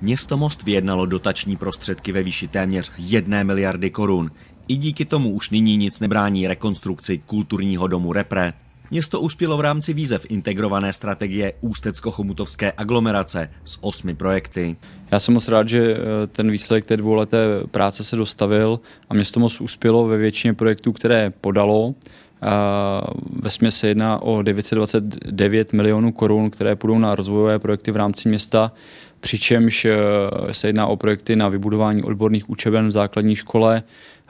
Město Most vyjednalo dotační prostředky ve výši téměř 1 miliardy korun. I díky tomu už nyní nic nebrání rekonstrukci kulturního domu Repre. Město uspělo v rámci výzev integrované strategie Ústecko-Chomutovské aglomerace s osmi projekty. Já jsem moc rád, že eh, ten výsledek té dvouleté práce se dostavil a město moc uspělo ve většině projektů, které podalo. Ve směs se jedná o 929 milionů korun, které půjdou na rozvojové projekty v rámci města, přičemž e, se jedná o projekty na vybudování odborných učeben v základní škole,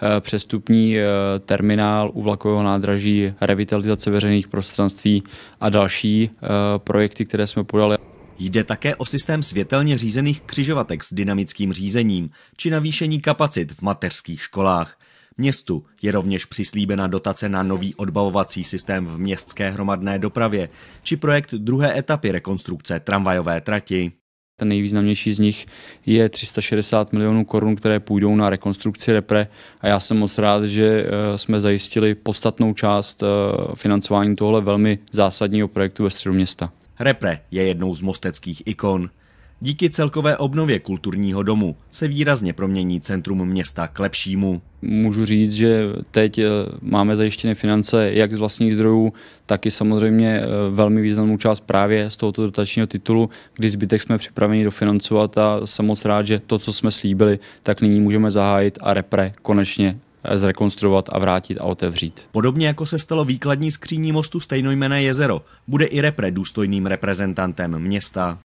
e, přestupní e, terminál u vlakového nádraží, revitalizace veřejných prostranství a další projekty, které jsme podali. Jde také o systém světelně řízených křižovatek s dynamickým řízením či navýšení kapacit v mateřských školách. Městu je rovněž přislíbena dotace na nový odbavovací systém v městské hromadné dopravě či projekt druhé etapy rekonstrukce tramvajové trati. Ten nejvýznamnější z nich je 360 milionů korun, které půjdou na rekonstrukci repre a já jsem moc rád, že eh, jsme zajistili podstatnou část eh, financování tohle velmi zásadního projektu ve středu města. Repre je jednou z mosteckých ikon. Díky celkové obnově kulturního domu se výrazně promění centrum města k lepšímu. Můžu říct, že teď eh, máme zajištěné finance jak z vlastních zdrojů, tak i samozřejmě eh, velmi významnou část právě z tohoto dotačního titulu, kdy zbytek jsme připraveni dofinancovat a jsem moc rád, že to, co jsme slíbili, tak nyní můžeme zahájit a repre konečně eh, zrekonstruovat a vrátit a otevřít. Podobně jako se stalo výkladní skříní mostu stejnojmené jezero, bude i repre důstojným reprezentantem města.